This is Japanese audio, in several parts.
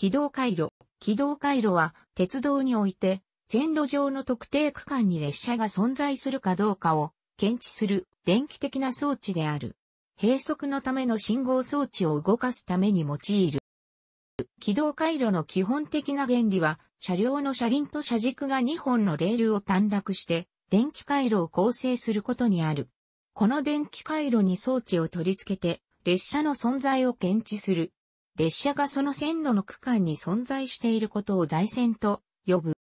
軌道回路。軌道回路は、鉄道において、線路上の特定区間に列車が存在するかどうかを検知する電気的な装置である。閉塞のための信号装置を動かすために用いる。軌道回路の基本的な原理は、車両の車輪と車軸が2本のレールを短絡して、電気回路を構成することにある。この電気回路に装置を取り付けて、列車の存在を検知する列車がその線路の区間に存在していることを在線と呼ぶ。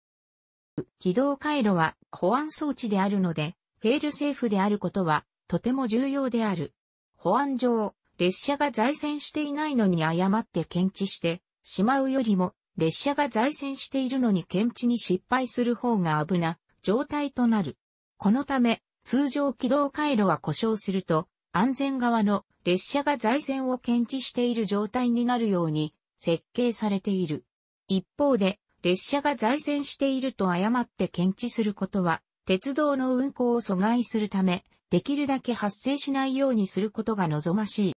軌道回路は保安装置であるので、フェールセーフであることはとても重要である。保安上、列車が在線していないのに誤って検知してしまうよりも、列車が在線しているのに検知に失敗する方が危な状態となる。このため、通常軌道回路は故障すると、安全側の列車が在線を検知している状態になるように設計されている。一方で、列車が在線していると誤って検知することは、鉄道の運行を阻害するため、できるだけ発生しないようにすることが望ましい。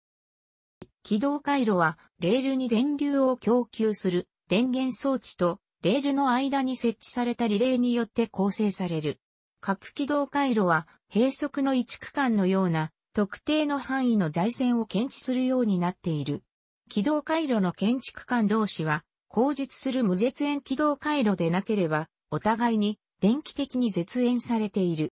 軌道回路は、レールに電流を供給する電源装置と、レールの間に設置されたリレーによって構成される。各軌道回路は、閉塞の一区間のような特定の範囲の財線を検知するようになっている。軌道回路の建築間同士は、工述する無絶縁軌道回路でなければ、お互いに電気的に絶縁されている。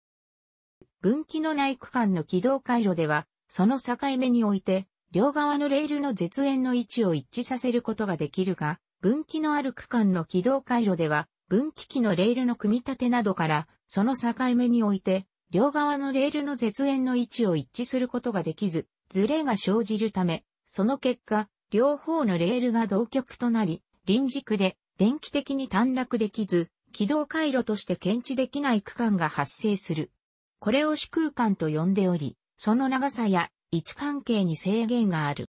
分岐のない区間の軌道回路では、その境目において、両側のレールの絶縁の位置を一致させることができるが、分岐のある区間の軌道回路では、分岐器のレールの組み立てなどから、その境目において、両側のレールの絶縁の位置を一致することができず、ズレが生じるため、その結果、両方のレールが同極となり、臨軸で電気的に短絡できず、軌道回路として検知できない区間が発生する。これを主空間と呼んでおり、その長さや位置関係に制限がある。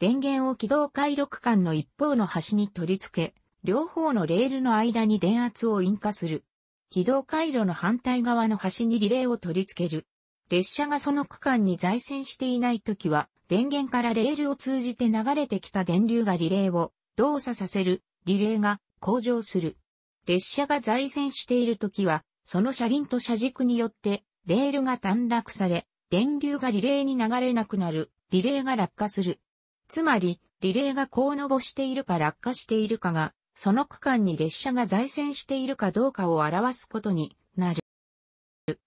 電源を軌道回路区間の一方の端に取り付け、両方のレールの間に電圧を引火する。軌道回路の反対側の端にリレーを取り付ける。列車がその区間に在線していない時は、電源からレールを通じて流れてきた電流がリレーを動作させる、リレーが向上する。列車が在線している時は、その車輪と車軸によって、レールが短絡され、電流がリレーに流れなくなる、リレーが落下する。つまり、リレーがこうのぼしているか落下しているかが、その区間に列車が在線しているかどうかを表すことになる。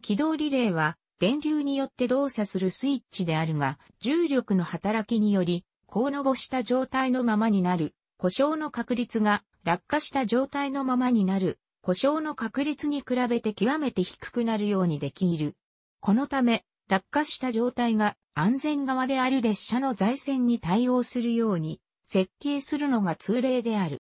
軌道リレーは電流によって動作するスイッチであるが、重力の働きにより、こうのぼした状態のままになる、故障の確率が落下した状態のままになる、故障の確率に比べて極めて低くなるようにできる。このため、落下した状態が安全側である列車の在線に対応するように設計するのが通例である。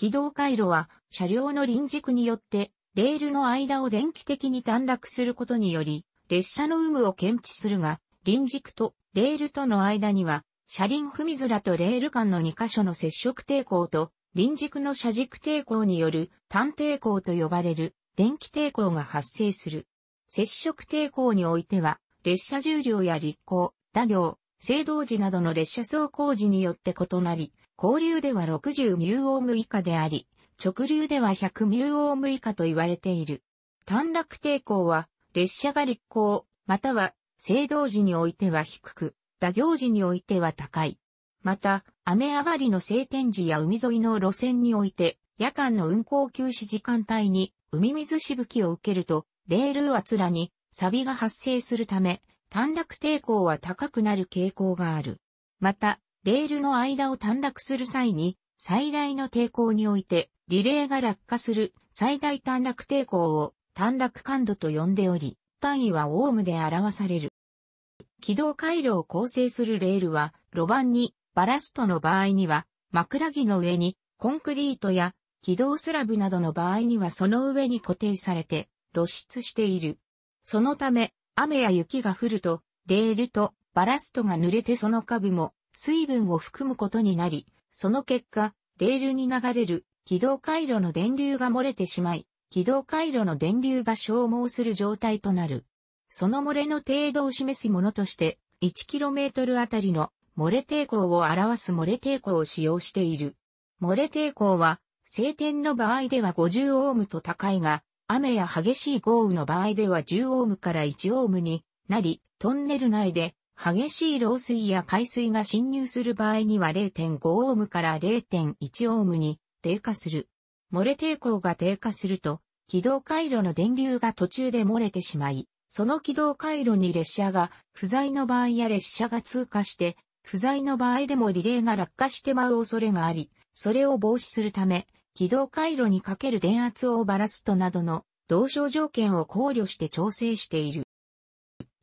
軌道回路は車両の輪軸によってレールの間を電気的に短絡することにより列車の有無を検知するが輪軸とレールとの間には車輪踏み面とレール間の2箇所の接触抵抗と輪軸の車軸抵抗による単抵抗と呼ばれる電気抵抗が発生する。接触抵抗においては列車重量や立行、打行、制動時などの列車走行時によって異なり、交流では60ミューオーム以下であり、直流では100ミューオーム以下と言われている。短絡抵抗は、列車が立行、または、制動時においては低く、打行時においては高い。また、雨上がりの晴天時や海沿いの路線において、夜間の運行休止時間帯に海水しぶきを受けると、レールはつらに、錆が発生するため、短絡抵抗は高くなる傾向がある。また、レールの間を短絡する際に、最大の抵抗において、リレーが落下する最大短絡抵抗を短絡感度と呼んでおり、単位はオームで表される。軌道回路を構成するレールは、路盤にバラストの場合には、枕木の上にコンクリートや軌道スラブなどの場合にはその上に固定されて露出している。そのため、雨や雪が降ると、レールとバラストが濡れてその下部も水分を含むことになり、その結果、レールに流れる軌道回路の電流が漏れてしまい、軌道回路の電流が消耗する状態となる。その漏れの程度を示すものとして、1km あたりの漏れ抵抗を表す漏れ抵抗を使用している。漏れ抵抗は、晴天の場合では50オームと高いが、雨や激しい豪雨の場合では10オームから1オームになり、トンネル内で激しい漏水や海水が侵入する場合には0.5オームから0.1オームに低下する。漏れ抵抗が低下すると、軌道回路の電流が途中で漏れてしまい、その軌道回路に列車が不在の場合や列車が通過して、不在の場合でもリレーが落下してまう恐れがあり、それを防止するため、軌道回路にかける電圧をバラストなどの同床条件を考慮して調整している。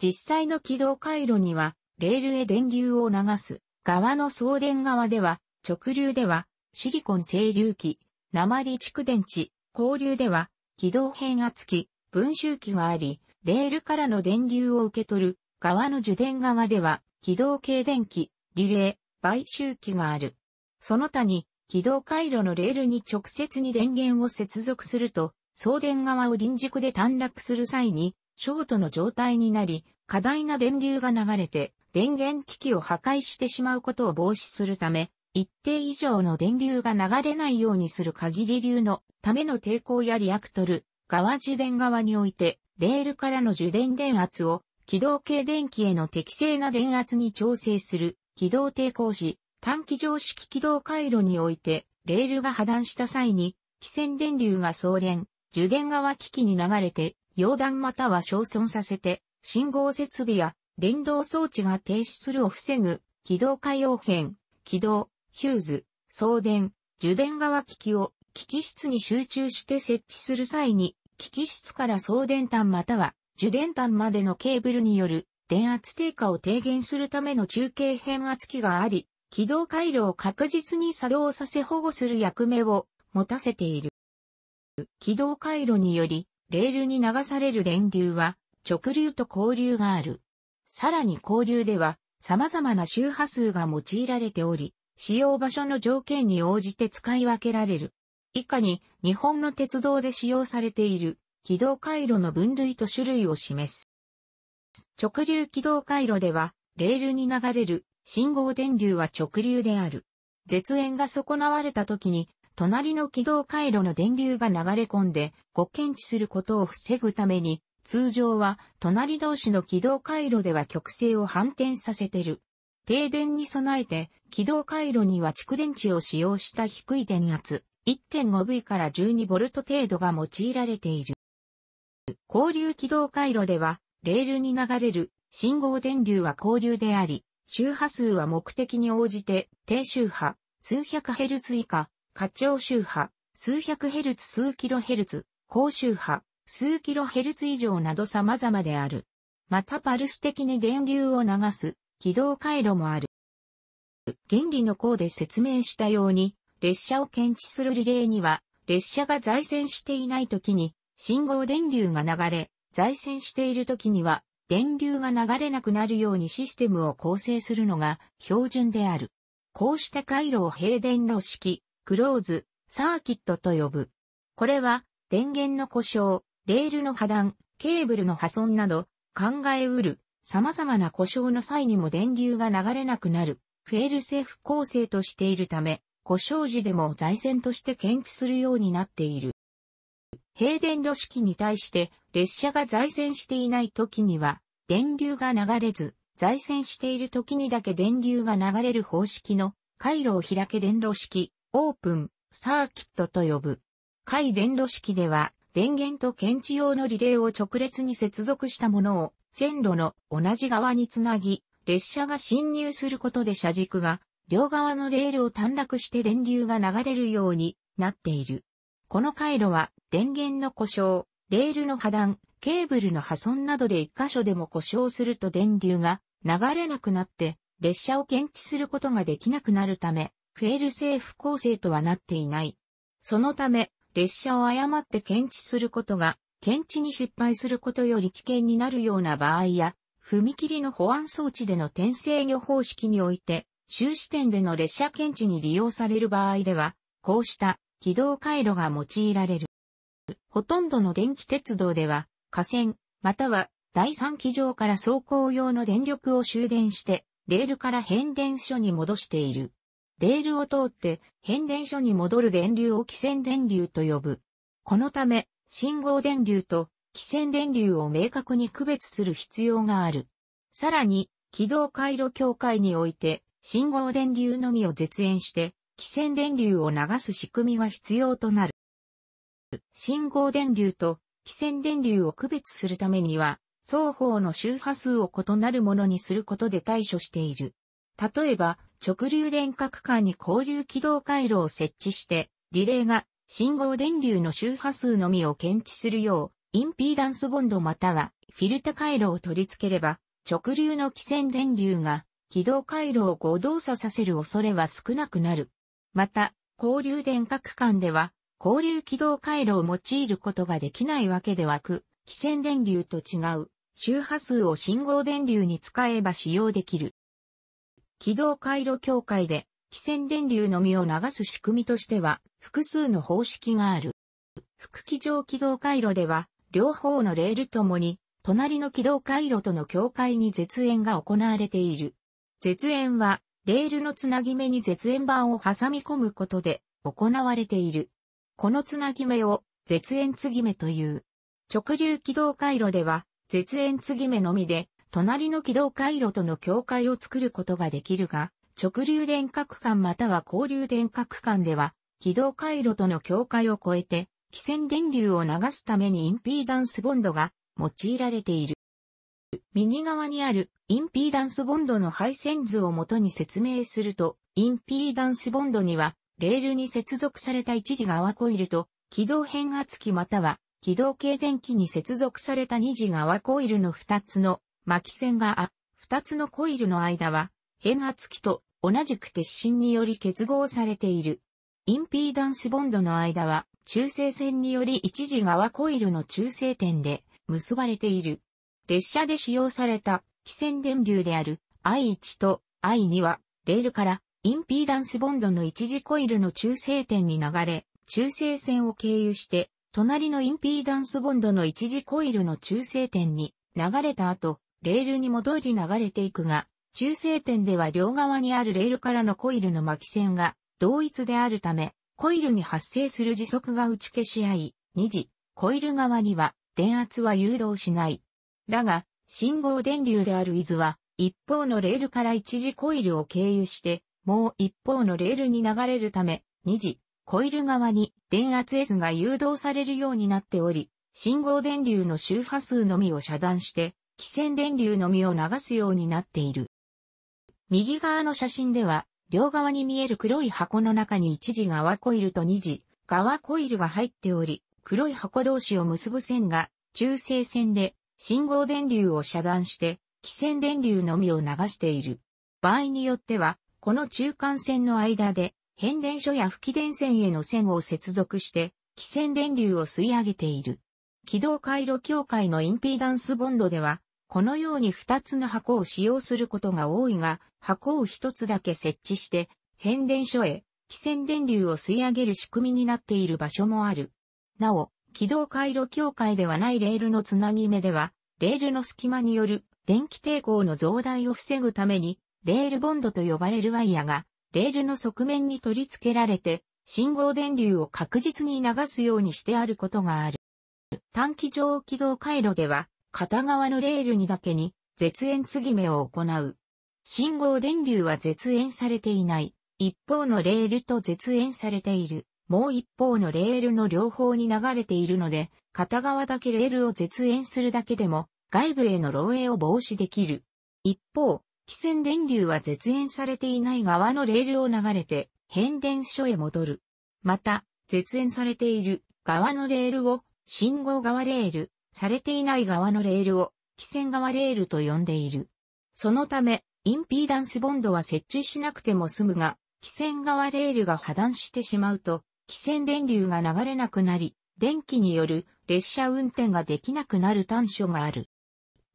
実際の軌道回路には、レールへ電流を流す、側の送電側では、直流では、シリコン整流器、鉛蓄電池、交流では、軌道変圧器、分周器があり、レールからの電流を受け取る、側の受電側では、軌道系電器、リレー、買収器がある。その他に、軌道回路のレールに直接に電源を接続すると、送電側を輪軸で短絡する際に、ショートの状態になり、過大な電流が流れて、電源機器を破壊してしまうことを防止するため、一定以上の電流が流れないようにする限り流のための抵抗やリアクトル、側受電側において、レールからの受電電圧を、軌道系電気への適正な電圧に調整する、軌道抵抗時、短期常識軌道回路において、レールが破断した際に、汽線電流が送電、受電側機器に流れて、溶断または焼損させて、信号設備や連動装置が停止するを防ぐ、軌道回洋編軌道、ヒューズ、送電、受電側機器を機器室に集中して設置する際に、機器室から送電端または受電端までのケーブルによる電圧低下を低減するための中継変圧器があり、軌道回路を確実に作動させ保護する役目を持たせている。軌道回路によりレールに流される電流は、直流と交流がある。さらに交流では、様々な周波数が用いられており、使用場所の条件に応じて使い分けられる。以下に、日本の鉄道で使用されている、軌道回路の分類と種類を示す。直流軌道回路では、レールに流れる信号電流は直流である。絶縁が損なわれた時に隣の軌道回路の電流が流れ込んで、ご検知することを防ぐために、通常は隣同士の軌道回路では極性を反転させてる。停電に備えて、軌道回路には蓄電池を使用した低い電圧、1.5V から 12V 程度が用いられている。交流軌道回路では、レールに流れる信号電流は交流であり、周波数は目的に応じて低周波、数百ヘルツ以下、過長周波、数百ヘルツ数キロヘルツ、高周波、数キロヘルツ以上など様々である。またパルス的に電流を流す軌道回路もある。原理の項で説明したように、列車を検知するリレーには、列車が在線していない時に、信号電流が流れ、在線している時には、電流が流れなくなるようにシステムを構成するのが標準である。こうした回路を平電路式、クローズ、サーキットと呼ぶ。これは、電源の故障、レールの破断、ケーブルの破損など、考えうる、様々な故障の際にも電流が流れなくなる、フェールセーフ構成としているため、故障時でも在線として検知するようになっている。閉電路式に対して列車が在線していない時には電流が流れず、在線している時にだけ電流が流れる方式の回路を開け電路式オープン、サーキットと呼ぶ。回電路式では、電源と検知用のリレーを直列に接続したものを、線路の同じ側につなぎ、列車が進入することで車軸が、両側のレールを短絡して電流が流れるようになっている。この回路は、電源の故障、レールの破断、ケーブルの破損などで一箇所でも故障すると電流が流れなくなって、列車を検知することができなくなるため、クエル政府構成とはなっていない。そのため、列車を誤って検知することが、検知に失敗することより危険になるような場合や、踏切の保安装置での転制御方式において、終始点での列車検知に利用される場合では、こうした軌道回路が用いられる。ほとんどの電気鉄道では、架線、または第三機場から走行用の電力を終電して、レールから変電所に戻している。レールを通って変電所に戻る電流を汽線電流と呼ぶ。このため、信号電流と汽線電流を明確に区別する必要がある。さらに、軌道回路境界において、信号電流のみを絶縁して、汽線電流を流す仕組みが必要となる。信号電流と汽線電流を区別するためには、双方の周波数を異なるものにすることで対処している。例えば、直流電角間に交流軌道回路を設置して、リレーが信号電流の周波数のみを検知するよう、インピーダンスボンドまたはフィルタ回路を取り付ければ、直流の汽線電流が軌道回路を誤動作させる恐れは少なくなる。また、交流電角間では、交流軌道回路を用いることができないわけではなく、汽線電流と違う周波数を信号電流に使えば使用できる。軌道回路境界で、気線電流のみを流す仕組みとしては、複数の方式がある。副機上軌道回路では、両方のレールともに、隣の軌道回路との境界に絶縁が行われている。絶縁は、レールのつなぎ目に絶縁板を挟み込むことで行われている。このつなぎ目を絶縁継ぎ目という。直流軌道回路では、絶縁継ぎ目のみで隣の軌道回路との境界を作ることができるが、直流電区間または交流電区間では、軌道回路との境界を越えて、汽線電流を流すためにインピーダンスボンドが用いられている。右側にあるインピーダンスボンドの配線図をもとに説明すると、インピーダンスボンドには、レールに接続された一次側コイルと、軌道変圧器または軌道系電気に接続された二次側コイルの二つの巻線があ、二つのコイルの間は、変圧器と同じく鉄心により結合されている。インピーダンスボンドの間は、中性線により一時側コイルの中性点で結ばれている。列車で使用された、汽線電流である I1 と I2 は、レールからインピーダンスボンドの一時コイルの中性点に流れ、中性線を経由して、隣のインピーダンスボンドの一時コイルの中性点に流れた後、レールに戻り流れていくが、中性点では両側にあるレールからのコイルの巻き線が同一であるため、コイルに発生する時速が打ち消し合い、2時、コイル側には電圧は誘導しない。だが、信号電流である伊豆は、一方のレールから一時コイルを経由して、もう一方のレールに流れるため、2時、コイル側に電圧 S が誘導されるようになっており、信号電流の周波数のみを遮断して、汽船電流のみを流すようになっている。右側の写真では、両側に見える黒い箱の中に一時側コイルと二時側コイルが入っており、黒い箱同士を結ぶ線が中性線で信号電流を遮断して汽船電流のみを流している。場合によっては、この中間線の間で変電所や吹き電線への線を接続して汽船電流を吸い上げている。軌道回路境界のインピーダンスボンドでは、このように二つの箱を使用することが多いが、箱を一つだけ設置して、変電所へ、汽船電流を吸い上げる仕組みになっている場所もある。なお、軌道回路境界ではないレールのつなぎ目では、レールの隙間による電気抵抗の増大を防ぐために、レールボンドと呼ばれるワイヤが、レールの側面に取り付けられて、信号電流を確実に流すようにしてあることがある。短期上軌道回路では、片側のレールにだけに絶縁継ぎ目を行う。信号電流は絶縁されていない。一方のレールと絶縁されている。もう一方のレールの両方に流れているので、片側だけレールを絶縁するだけでも、外部への漏洩を防止できる。一方、汽船電流は絶縁されていない側のレールを流れて、変電所へ戻る。また、絶縁されている側のレールを、信号側レール、されていない側のレールを、汽船側レールと呼んでいる。そのため、インピーダンスボンドは設置しなくても済むが、汽船側レールが破断してしまうと、汽船電流が流れなくなり、電気による列車運転ができなくなる短所がある。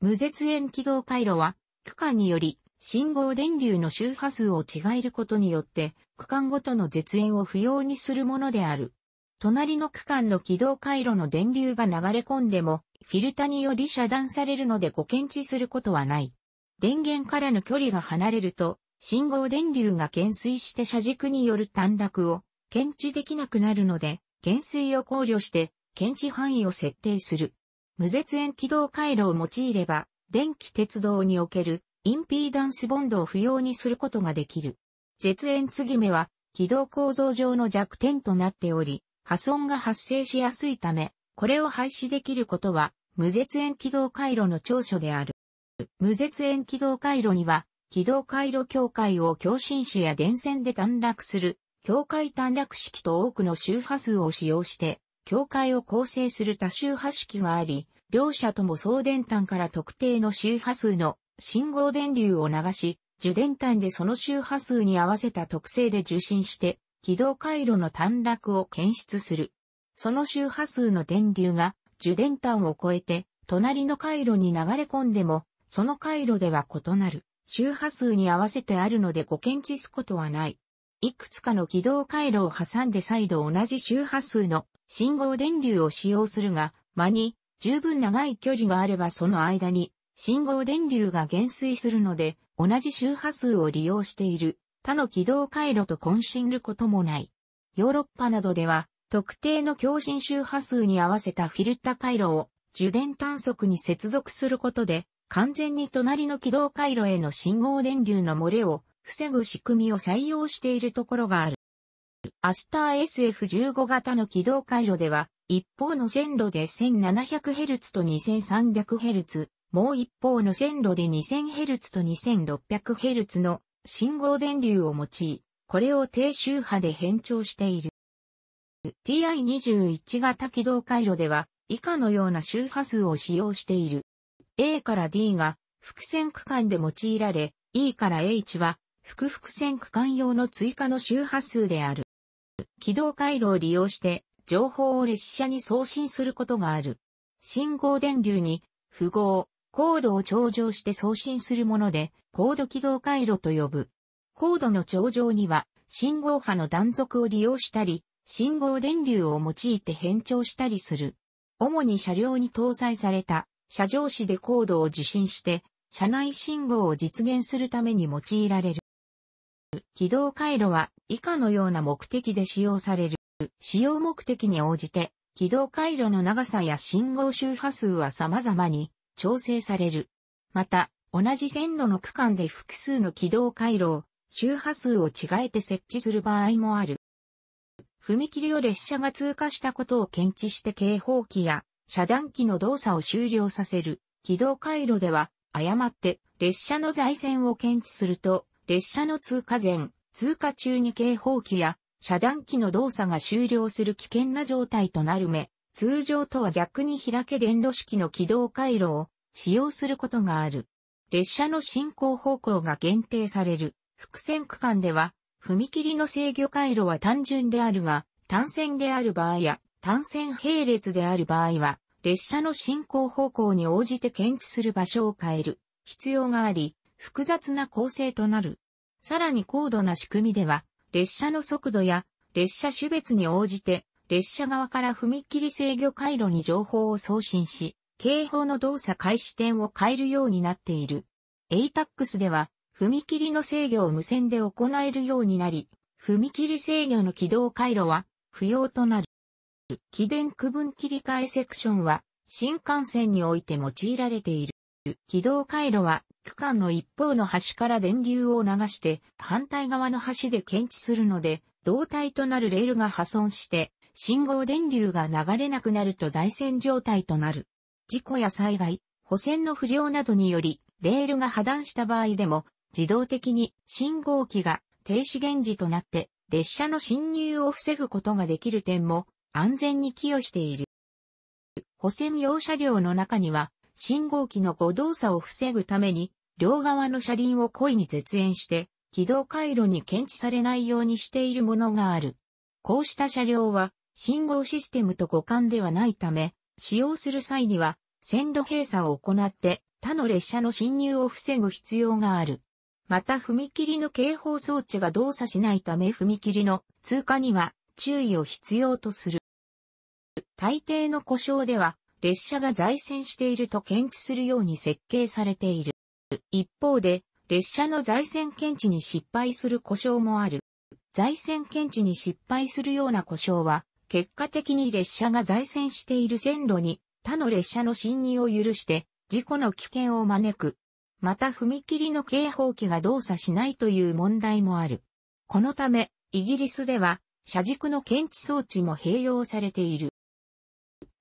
無絶縁軌道回路は、区間により信号電流の周波数を違えることによって、区間ごとの絶縁を不要にするものである。隣の区間の軌道回路の電流が流れ込んでも、フィルタにより遮断されるのでご検知することはない。電源からの距離が離れると、信号電流が減衰して車軸による短絡を検知できなくなるので、減衰を考慮して検知範囲を設定する。無絶縁軌道回路を用いれば、電気鉄道におけるインピーダンスボンドを不要にすることができる。絶縁継ぎ目は軌道構造上の弱点となっており、破損が発生しやすいため、これを廃止できることは、無絶縁軌道回路の長所である。無絶縁軌道回路には、軌道回路境界を共振子や電線で短絡する、境界短絡式と多くの周波数を使用して、境界を構成する多周波式があり、両者とも送電端から特定の周波数の信号電流を流し、受電端でその周波数に合わせた特性で受信して、軌道回路の短絡を検出する。その周波数の電流が受電端を超えて隣の回路に流れ込んでも、その回路では異なる周波数に合わせてあるのでご検知すことはない。いくつかの軌道回路を挟んで再度同じ周波数の信号電流を使用するが、間に十分長い距離があればその間に信号電流が減衰するので、同じ周波数を利用している他の軌道回路と混信ることもない。ヨーロッパなどでは特定の共振周波数に合わせたフィルタ回路を受電探速に接続することで、完全に隣の軌道回路への信号電流の漏れを防ぐ仕組みを採用しているところがある。アスター SF15 型の軌道回路では、一方の線路で 1700Hz と 2300Hz、もう一方の線路で 2000Hz と 2600Hz の信号電流を用い、これを低周波で変調している。TI21 型軌道回路では以下のような周波数を使用している。A から D が複線区間で用いられ、E から H は複複線区間用の追加の周波数である。軌道回路を利用して情報を列車に送信することがある。信号電流に符号、コードを頂上して送信するもので、コード軌道回路と呼ぶ。コードの頂上には信号波の断続を利用したり、信号電流を用いて変調したりする。主に車両に搭載された車上紙でコードを受信して、車内信号を実現するために用いられる。軌道回路は以下のような目的で使用される。使用目的に応じて、軌道回路の長さや信号周波数は様々に調整される。また、同じ線路の区間で複数の軌道回路を周波数を違えて設置する場合もある。踏切を列車が通過したことを検知して警報機や遮断機の動作を終了させる。軌道回路では、誤って列車の在線を検知すると、列車の通過前、通過中に警報機や遮断機の動作が終了する危険な状態となるめ、通常とは逆に開け電路式の軌道回路を使用することがある。列車の進行方向が限定される。伏線区間では、踏切の制御回路は単純であるが、単線である場合や、単線並列である場合は、列車の進行方向に応じて検知する場所を変える必要があり、複雑な構成となる。さらに高度な仕組みでは、列車の速度や列車種別に応じて、列車側から踏切制御回路に情報を送信し、警報の動作開始点を変えるようになっている。ATAX では、踏切の制御を無線で行えるようになり、踏切制御の軌道回路は不要となる。起電区分切り替えセクションは新幹線において用いられている。軌道回路は区間の一方の端から電流を流して反対側の端で検知するので、胴体となるレールが破損して信号電流が流れなくなると在線状態となる。事故や災害、補線の不良などによりレールが破断した場合でも自動的に信号機が停止現時となって列車の侵入を防ぐことができる点も安全に寄与している。補線用車両の中には信号機の誤動作を防ぐために両側の車輪を故意に絶縁して軌道回路に検知されないようにしているものがある。こうした車両は信号システムと互換ではないため使用する際には線路閉鎖を行って他の列車の侵入を防ぐ必要がある。また踏切の警報装置が動作しないため踏切の通過には注意を必要とする。大抵の故障では列車が在線していると検知するように設計されている。一方で列車の在線検知に失敗する故障もある。在線検知に失敗するような故障は結果的に列車が在線している線路に他の列車の侵入を許して事故の危険を招くまた踏切の警報機が動作しないという問題もある。このため、イギリスでは、車軸の検知装置も併用されている。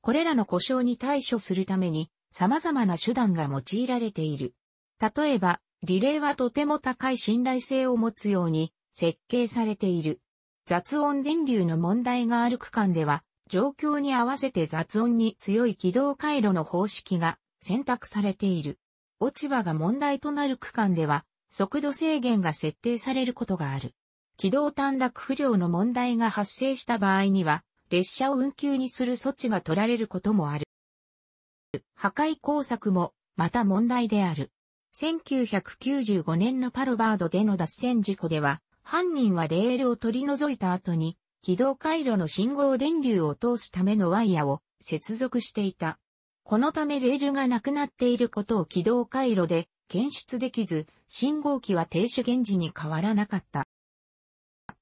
これらの故障に対処するために、様々な手段が用いられている。例えば、リレーはとても高い信頼性を持つように設計されている。雑音電流の問題がある区間では、状況に合わせて雑音に強い軌道回路の方式が選択されている。落ち葉が問題となる区間では、速度制限が設定されることがある。軌道短絡不良の問題が発生した場合には、列車を運休にする措置が取られることもある。破壊工作も、また問題である。1995年のパルバードでの脱線事故では、犯人はレールを取り除いた後に、軌道回路の信号電流を通すためのワイヤを接続していた。このためレールがなくなっていることを軌道回路で検出できず、信号機は停止現時に変わらなかった。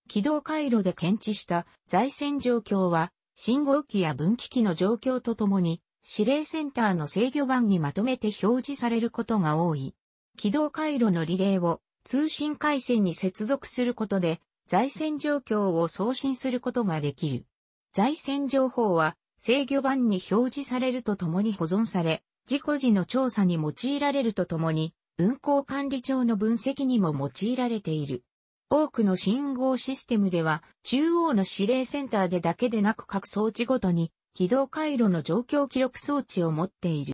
軌道回路で検知した在線状況は、信号機や分岐器の状況とともに、指令センターの制御盤にまとめて表示されることが多い。軌道回路のリレーを通信回線に接続することで、在線状況を送信することができる。在線情報は制御板に表示されるとともに保存され、事故時の調査に用いられるとともに、運行管理庁の分析にも用いられている。多くの信号システムでは、中央の指令センターでだけでなく各装置ごとに、軌道回路の状況記録装置を持っている。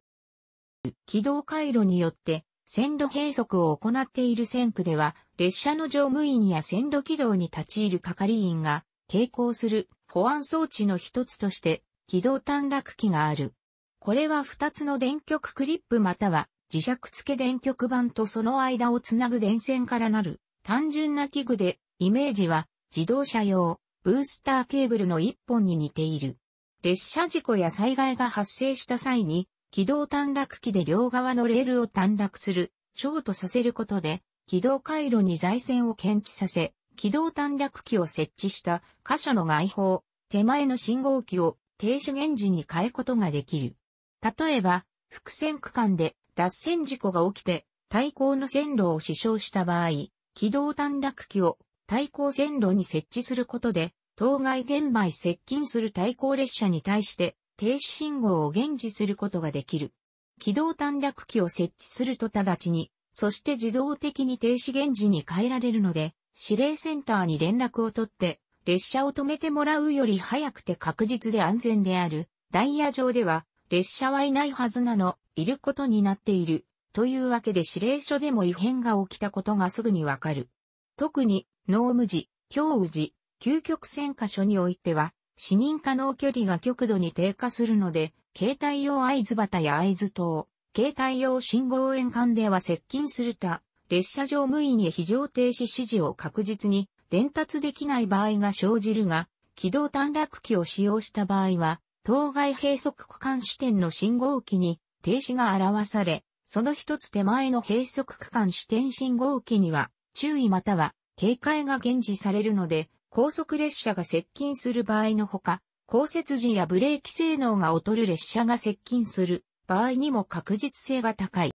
軌道回路によって、線路閉塞を行っている線区では、列車の乗務員や線路軌道に立ち入る係員が、傾行する保安装置の一つとして軌道短絡機がある。これは2つの電極クリップまたは磁石付け電極板とその間をつなぐ電線からなる単純な器具で、イメージは自動車用ブースターケーブルの1本に似ている。列車事故や災害が発生した際に、軌道短絡機で両側のレールを短絡する、ショートさせることで、軌道回路に在線を検知させ、軌道短絡機を設置した箇所の外方、手前の信号機を停止源時に変えことができる。例えば、伏線区間で脱線事故が起きて対向の線路を死傷した場合、軌道短絡機を対向線路に設置することで、当該現場へ接近する対向列車に対して停止信号を現時することができる。軌道短絡機を設置すると直ちに、そして自動的に停止現時に変えられるので、指令センターに連絡を取って列車を止めてもらうより早くて確実で安全である。ダイヤ上では、列車はいないはずなの、いることになっている。というわけで指令書でも異変が起きたことがすぐにわかる。特に、濃無事、強無事、究極線箇所においては、死人可能距離が極度に低下するので、携帯用合図旗や合図灯、携帯用信号円管では接近する他、列車乗務員に非常停止指示を確実に伝達できない場合が生じるが、軌道短絡機を使用した場合は、当該閉塞区間視点の信号機に停止が表され、その一つ手前の閉塞区間視点信号機には注意または警戒が現示されるので、高速列車が接近する場合のほか、降雪時やブレーキ性能が劣る列車が接近する場合にも確実性が高い。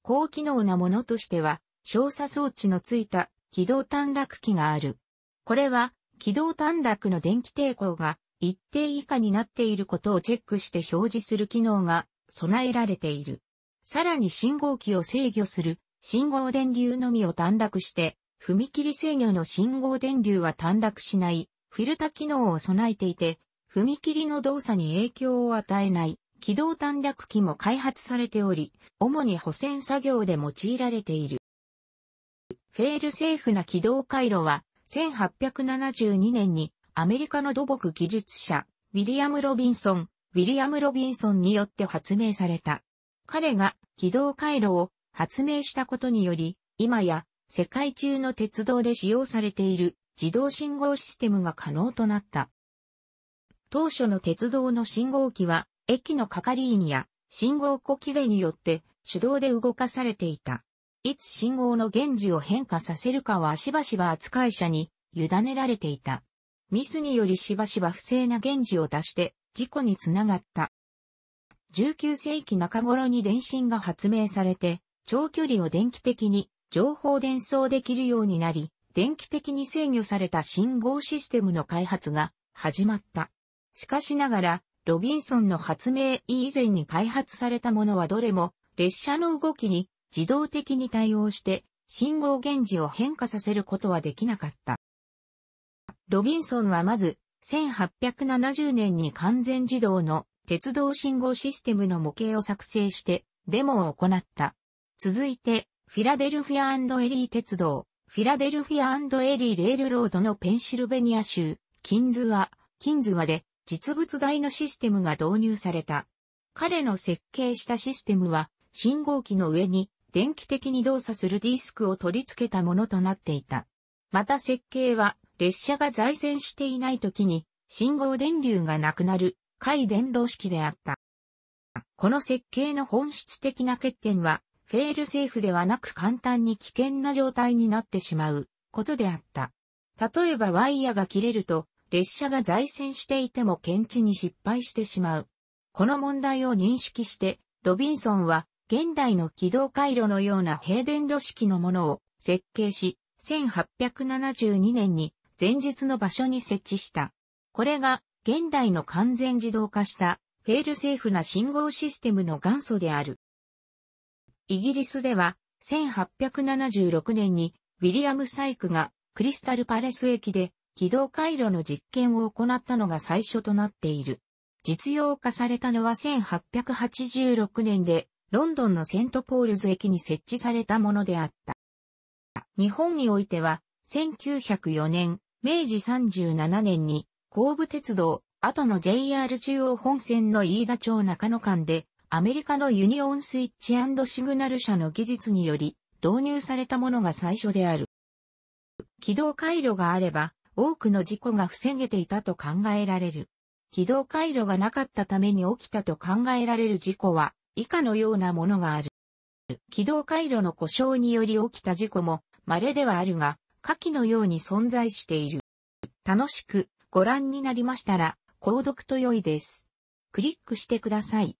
高機能なものとしては、照射装置のついた軌道短絡機がある。これは、軌道短絡の電気抵抗が一定以下になっていることをチェックして表示する機能が備えられている。さらに信号機を制御する信号電流のみを短絡して、踏切制御の信号電流は短絡しないフィルタ機能を備えていて、踏切の動作に影響を与えない軌道短絡機も開発されており、主に補選作業で用いられている。フェールセーフな軌道回路は、1872年にアメリカの土木技術者、ウィリアム・ロビンソン、ウィリアム・ロビンソンによって発明された。彼が軌道回路を発明したことにより、今や世界中の鉄道で使用されている自動信号システムが可能となった。当初の鉄道の信号機は、駅の係員や信号機でによって手動で動かされていた。いつ信号の現時を変化させるかはしばしば扱い者に委ねられていた。ミスによりしばしば不正な現時を出して事故につながった。19世紀中頃に電信が発明されて、長距離を電気的に情報伝送できるようになり、電気的に制御された信号システムの開発が始まった。しかしながら、ロビンソンの発明以前に開発されたものはどれも列車の動きに自動的に対応して、信号源氏を変化させることはできなかった。ロビンソンはまず、1870年に完全自動の鉄道信号システムの模型を作成して、デモを行った。続いて、フィラデルフィアエリー鉄道、フィラデルフィアエリーレールロードのペンシルベニア州、キンズワ、キンズワで実物大のシステムが導入された。彼の設計したシステムは、信号機の上に電気的に動作するディスクを取り付けたものとなっていた。また設計は、列車が在線していない時に、信号電流がなくなる、回電路式であった。この設計の本質的な欠点は、フェールセーフではなく簡単に危険な状態になってしまうことであった。例えばワイヤが切れると、列車が在線していても検知に失敗してしまう。この問題を認識して、ロビンソンは現代の軌道回路のような平電路式のものを設計し、1872年に前述の場所に設置した。これが現代の完全自動化したフェールセーフな信号システムの元祖である。イギリスでは1876年にウィリアム・サイクがクリスタルパレス駅で軌道回路の実験を行ったのが最初となっている。実用化されたのは1886年でロンドンのセントポールズ駅に設置されたものであった。日本においては、1904年、明治37年に、後武鉄道、後の JR 中央本線の飯田町中野間で、アメリカのユニオンスイッチシグナル社の技術により、導入されたものが最初である。軌道回路があれば、多くの事故が防げていたと考えられる。軌道回路がなかったために起きたと考えられる事故は、以下のようなものがある。軌道回路の故障により起きた事故も稀ではあるが、下記のように存在している。楽しくご覧になりましたら、購読と良いです。クリックしてください。